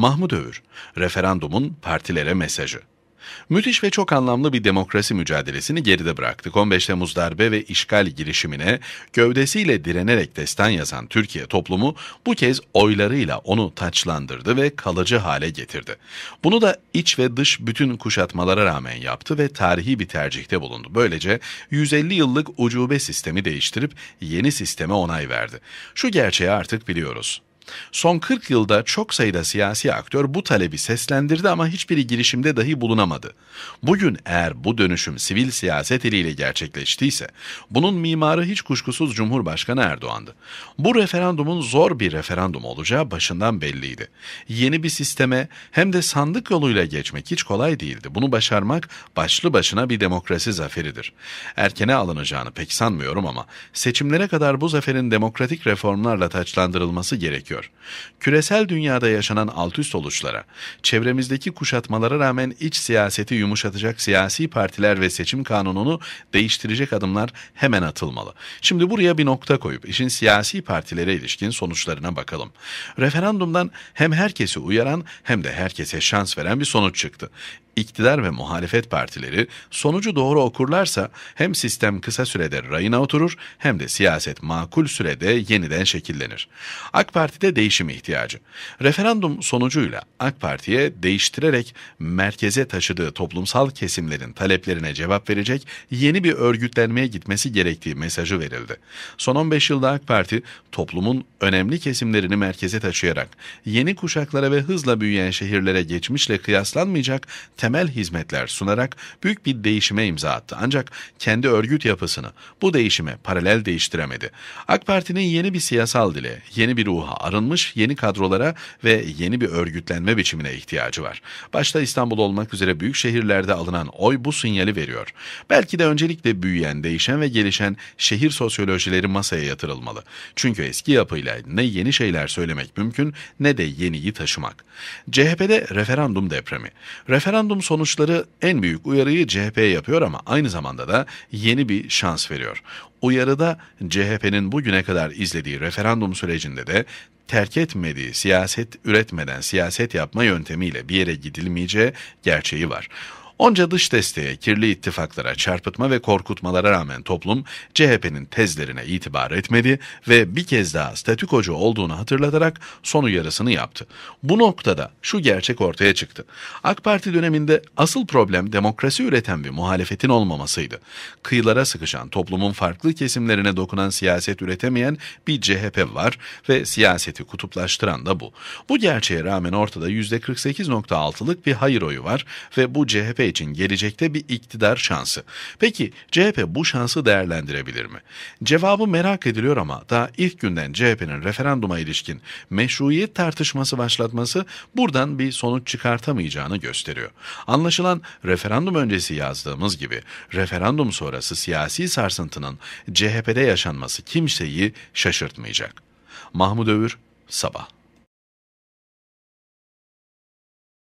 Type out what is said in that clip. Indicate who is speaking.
Speaker 1: Mahmut Övür, referandumun partilere mesajı. Müthiş ve çok anlamlı bir demokrasi mücadelesini geride bıraktık. 15 Temmuz darbe ve işgal girişimine gövdesiyle direnerek destan yazan Türkiye toplumu bu kez oylarıyla onu taçlandırdı ve kalıcı hale getirdi. Bunu da iç ve dış bütün kuşatmalara rağmen yaptı ve tarihi bir tercihte bulundu. Böylece 150 yıllık ucube sistemi değiştirip yeni sisteme onay verdi. Şu gerçeği artık biliyoruz. Son 40 yılda çok sayıda siyasi aktör bu talebi seslendirdi ama hiçbiri girişimde dahi bulunamadı. Bugün eğer bu dönüşüm sivil siyaset eliyle gerçekleştiyse bunun mimarı hiç kuşkusuz Cumhurbaşkanı Erdoğan'dı. Bu referandumun zor bir referandum olacağı başından belliydi. Yeni bir sisteme hem de sandık yoluyla geçmek hiç kolay değildi. Bunu başarmak başlı başına bir demokrasi zaferidir. Erkene alınacağını pek sanmıyorum ama seçimlere kadar bu zaferin demokratik reformlarla taçlandırılması gerekiyor gerekiyor. Küresel dünyada yaşanan altüst oluşlara, çevremizdeki kuşatmalara rağmen iç siyaseti yumuşatacak siyasi partiler ve seçim kanununu değiştirecek adımlar hemen atılmalı. Şimdi buraya bir nokta koyup işin siyasi partilere ilişkin sonuçlarına bakalım. Referandumdan hem herkesi uyaran hem de herkese şans veren bir sonuç çıktı iktidar ve muhalefet partileri sonucu doğru okurlarsa hem sistem kısa sürede rayına oturur hem de siyaset makul sürede yeniden şekillenir. AK Parti'de değişim ihtiyacı. Referandum sonucuyla AK Parti'ye değiştirerek merkeze taşıdığı toplumsal kesimlerin taleplerine cevap verecek yeni bir örgütlenmeye gitmesi gerektiği mesajı verildi. Son 15 yılda AK Parti toplumun önemli kesimlerini merkeze taşıyarak yeni kuşaklara ve hızla büyüyen şehirlere geçmişle kıyaslanmayacak temel temel hizmetler sunarak büyük bir değişime imza attı. Ancak kendi örgüt yapısını bu değişime paralel değiştiremedi. AK Parti'nin yeni bir siyasal dile, yeni bir ruha, arınmış yeni kadrolara ve yeni bir örgütlenme biçimine ihtiyacı var. Başta İstanbul olmak üzere büyük şehirlerde alınan oy bu sinyali veriyor. Belki de öncelikle büyüyen, değişen ve gelişen şehir sosyolojileri masaya yatırılmalı. Çünkü eski yapıyla ne yeni şeyler söylemek mümkün ne de yeniyi taşımak. CHP'de referandum depremi. Referandum referandum sonuçları en büyük uyarıyı CHP yapıyor ama aynı zamanda da yeni bir şans veriyor. Uyarıda CHP'nin bugüne kadar izlediği referandum sürecinde de terk etmediği siyaset üretmeden siyaset yapma yöntemiyle bir yere gidilmeyeceği gerçeği var. Onca dış desteğe, kirli ittifaklara, çarpıtma ve korkutmalara rağmen toplum CHP'nin tezlerine itibar etmedi ve bir kez daha statükocu olduğunu hatırlatarak son uyarısını yaptı. Bu noktada şu gerçek ortaya çıktı. AK Parti döneminde asıl problem demokrasi üreten bir muhalefetin olmamasıydı. Kıyılara sıkışan, toplumun farklı kesimlerine dokunan siyaset üretemeyen bir CHP var ve siyaseti kutuplaştıran da bu. Bu gerçeğe rağmen ortada %48.6'lık bir hayır oyu var ve bu CHP için gelecekte bir iktidar şansı. Peki CHP bu şansı değerlendirebilir mi? Cevabı merak ediliyor ama daha ilk günden CHP'nin referanduma ilişkin meşruiyet tartışması başlatması buradan bir sonuç çıkartamayacağını gösteriyor. Anlaşılan referandum öncesi yazdığımız gibi referandum sonrası siyasi sarsıntının CHP'de yaşanması kimseyi şaşırtmayacak. Mahmut Övür, Sabah